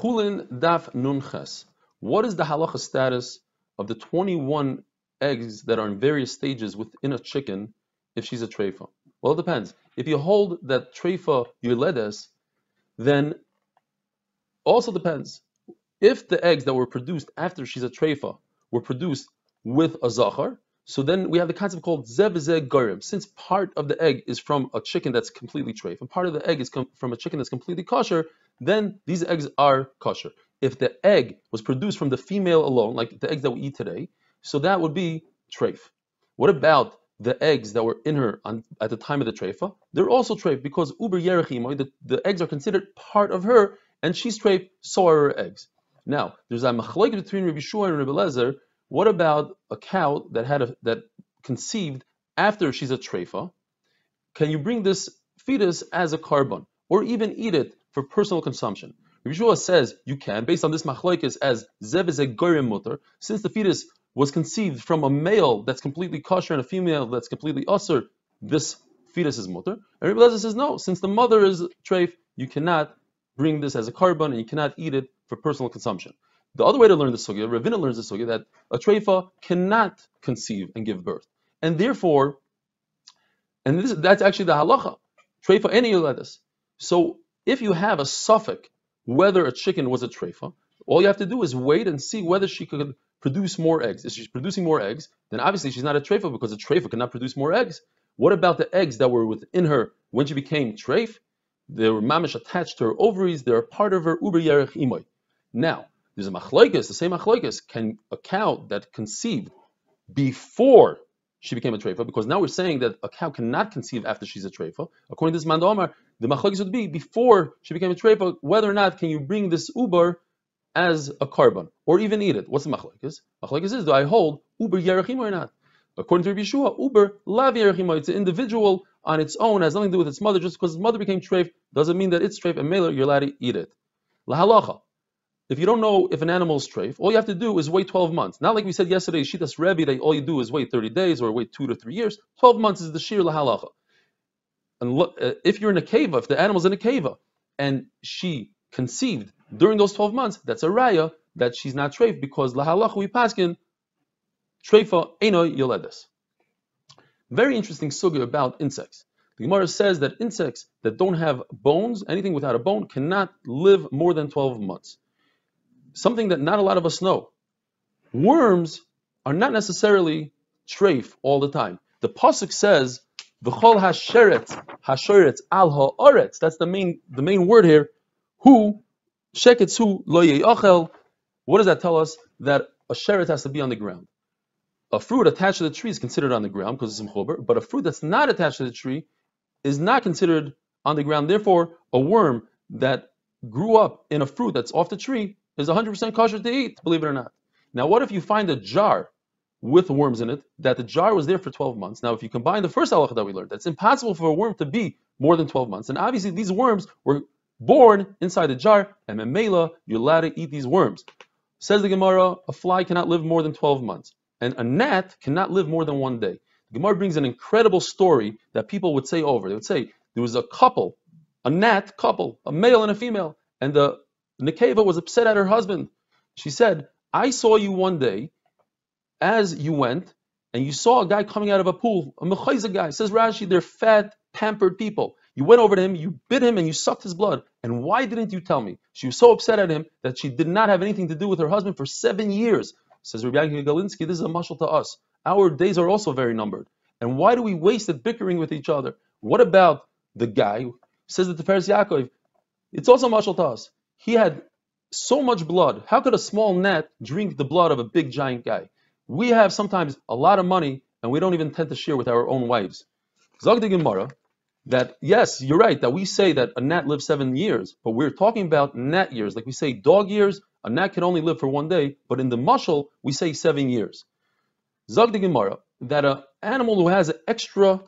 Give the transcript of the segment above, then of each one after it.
Chulin daf nunches. What is the halacha status of the 21 eggs that are in various stages within a chicken if she's a treifa? Well, it depends. If you hold that treifa yuledes, then also depends. If the eggs that were produced after she's a treifa were produced with a zachar, so then we have the concept called zevzeg goyim. Since part of the egg is from a chicken that's completely treif, and part of the egg is com- from a chicken that's completely kosher, then these eggs are kosher. If the egg was produced from the female alone, like the eggs that we eat today, so that would be treif. What about the eggs that were in her on, at the time of the treifa? They're also treif because uber yerechimoy, the, the eggs are considered part of her, and she's treif, so are her eggs. Now, there's a machloik between Rabbi Shua and Rabbi Lezer what about a cow that had a, that conceived after she's a treifa? Can you bring this fetus as a carbon or even eat it for personal consumption? Yeshua says you can, based on this machlokes as zev is a goyim mutter, since the fetus was conceived from a male that's completely kosher and a female that's completely usher, this fetus is mutter. And Rabbi Lezer says no, since the mother is treif, you cannot bring this as a carbon and you cannot eat it for personal consumption. The other way to learn the sugya, Ravina learns the sugya that a treifa cannot conceive and give birth, and therefore, and this, that's actually the halacha. Treifa any lettuce. So if you have a suffix whether a chicken was a treifa, all you have to do is wait and see whether she could produce more eggs. If she's producing more eggs, then obviously she's not a treifa because a treifa cannot produce more eggs. What about the eggs that were within her when she became treif? They were mamish attached to her ovaries. They're part of her uber yerech imoy. Now, there's a machloikas, the same machloikas, can a cow that conceived before she became a treifa, because now we're saying that a cow cannot conceive after she's a treifa. According to this man the machlokes would be before she became a treifa, whether or not can you bring this uber as a carbon or even eat it. What's the machlokes? Machlokes is do I hold uber yerachim or not? According to Rabbi Yeshua, uber lav yerachim, it's an individual on its own, has nothing to do with its mother. Just because its mother became treif doesn't mean that it's treif and mailer, you're allowed to eat it. halacha. If you don't know if an animal is treif, all you have to do is wait 12 months. Not like we said yesterday, Shitas Rebbe, that all you do is wait 30 days or wait two to three years. 12 months is the shir lahalacha. And look, uh, if you're in a cava, if the animal's in a cava, and she conceived during those 12 months, that's a raya that she's not treif because lahalacha we paskin, treifa eno yoledis. Very interesting sugya about insects. The Gemara says that insects that don't have bones, anything without a bone, cannot live more than 12 months something that not a lot of us know. Worms are not necessarily treif all the time. The pasuk says v'chol hasheret hasheret al ha'aretz. That's the main the main word here. Who sheketzu lo ye'achel. What does that tell us? That a sheret has to be on the ground. A fruit attached to the tree is considered on the ground because it's in but a fruit that's not attached to the tree is not considered on the ground. Therefore, a worm that grew up in a fruit that's off the tree is 100% kosher to eat, believe it or not. Now, what if you find a jar with worms in it, that the jar was there for 12 months? Now, if you combine the first halacha that we learned, that's impossible for a worm to be more than 12 months. And obviously, these worms were born inside the jar, and Mela, you're allowed to eat these worms. Says the Gemara, a fly cannot live more than 12 months, and a gnat cannot live more than one day. The Gemara brings an incredible story that people would say over. They would say, there was a couple, a gnat couple, a male and a female, and the Nekeva was upset at her husband. She said, I saw you one day as you went, and you saw a guy coming out of a pool, a Mechaiza guy. Says Rashi, they're fat, pampered people. You went over to him, you bit him, and you sucked his blood. And why didn't you tell me? She was so upset at him that she did not have anything to do with her husband for seven years. Says Rabbi Galinsky, this is a mashal to us. Our days are also very numbered. And why do we waste it bickering with each other? What about the guy? Says the Tiferes Yaakov, it's also a mashal to us. He had so much blood. How could a small net drink the blood of a big giant guy? We have sometimes a lot of money and we don't even tend to share with our own wives. Zog Gemara, that yes, you're right, that we say that a net lives seven years, but we're talking about net years. Like we say dog years, a net can only live for one day, but in the mussel we say seven years. Zog Gemara, that an animal who has an extra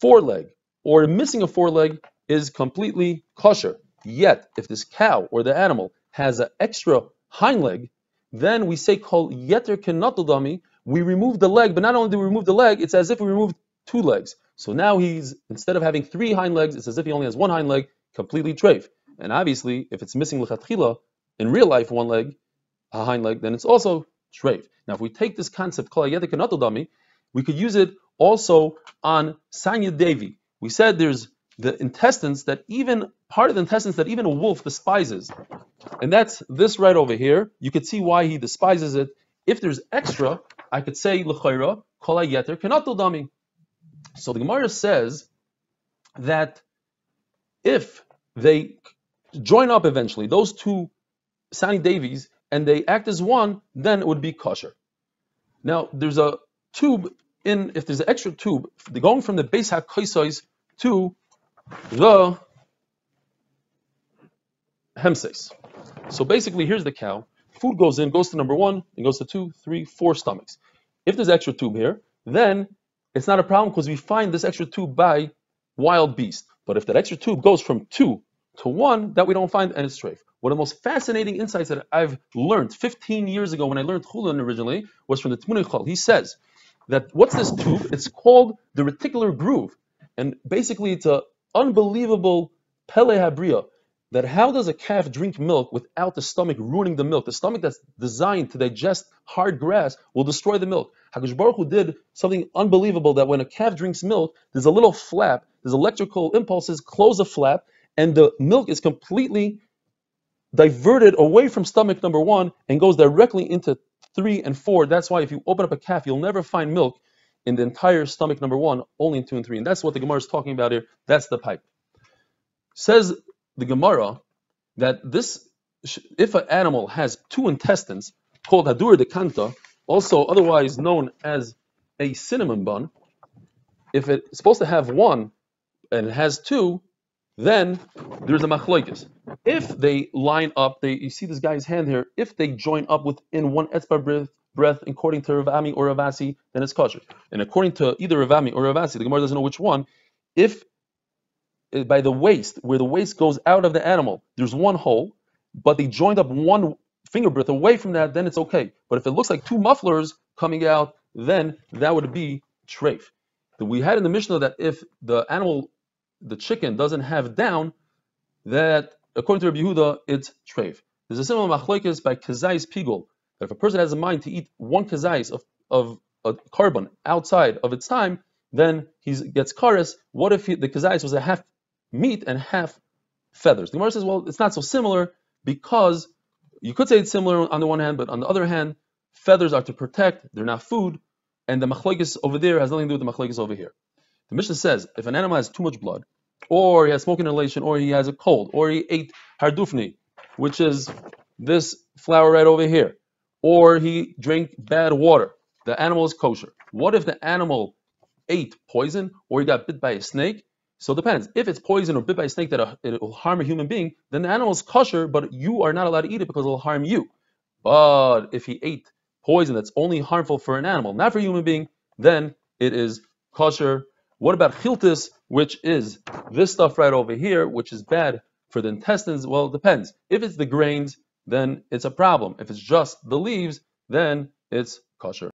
foreleg or missing a foreleg is completely kosher. Yet, if this cow or the animal has an extra hind leg, then we say called yeter kenatodami, we remove the leg, but not only do we remove the leg, it's as if we removed two legs. So now he's, instead of having three hind legs, it's as if he only has one hind leg, completely treif. And obviously, if it's missing lechatchila, in real life, one leg, a hind leg, then it's also treif. Now, if we take this concept, kol yeter kenatodami, we could use it also on Sanya Devi. We said there's the intestines that even part of the intestines that even a wolf despises. And that's this right over here. You could see why he despises it. If there's extra, I could say l'chayra kol yeter So the Gemara says that if they join up eventually, those two Sani Davies, and they act as one, then it would be kosher. Now there's a tube in if there's an extra tube going from the base hakoisais to the hemseis. So basically, here's the cow. Food goes in, goes to number one, and goes to two, three, four stomachs. If there's extra tube here, then it's not a problem because we find this extra tube by wild beast. But if that extra tube goes from two to one, that we don't find and it's strafe. One of the most fascinating insights that I've learned 15 years ago when I learned Hulun originally was from the Tmunichal. He says that what's this tube? It's called the reticular groove. And basically, it's a unbelievable Pele habria that how does a calf drink milk without the stomach ruining the milk? The stomach that's designed to digest hard grass will destroy the milk. Hakadosh Baruch Hu did something unbelievable that when a calf drinks milk, there's a little flap, there's electrical impulses close a flap, and the milk is completely diverted away from stomach number one and goes directly into three and four. That's why if you open up a calf, you'll never find milk in the entire stomach number one, only in two and three. And that's what the Gemara is talking about here. That's the pipe. Says the Gemara that this, if an animal has two intestines, called hadur de kanta, also otherwise known as a cinnamon bun, if it's supposed to have one and it has two, then there's a machloikis. If they line up, they you see this guy's hand here. If they join up within one etzbar breath breath according to Ravami or Ravasi, then it's kosher. And according to either Ravami or Ravasi, the Gemara doesn't know which one, if eh, by the waist, where the waist goes out of the animal, there's one hole, but they joined up one finger away from that, then it's okay. But if it looks like two mufflers coming out, then that would be treif. We had in the Mishnah that if the animal, the chicken, doesn't have down, that according to Rabbi Yehuda, it's treif. There's a similar machlokes by Kazai's Pigol. That if a person has a mind to eat one kazais of, of a carbon outside of its time, then he gets kares. What if he, the kazais was a half meat and half feathers? The Gemara says, well, it's not so similar because you could say it's similar on the one hand, but on the other hand, feathers are to protect, they're not food, and the machlokes over there has nothing to do with the machlokes over here. The Mishnah says if an animal has too much blood, or he has smoking inhalation, or he has a cold, or he ate hardufni, which is this flower right over here, or he drank bad water. The animal is kosher. What if the animal ate poison or he got bit by a snake? So it depends. If it's poison or bit by a snake that it will harm a human being, then the animal is kosher, but you are not allowed to eat it because it will harm you. But if he ate poison that's only harmful for an animal, not for a human being, then it is kosher. What about chiltis, which is this stuff right over here, which is bad for the intestines? Well, it depends. If it's the grains, then it's a problem. If it's just the leaves, then it's kosher.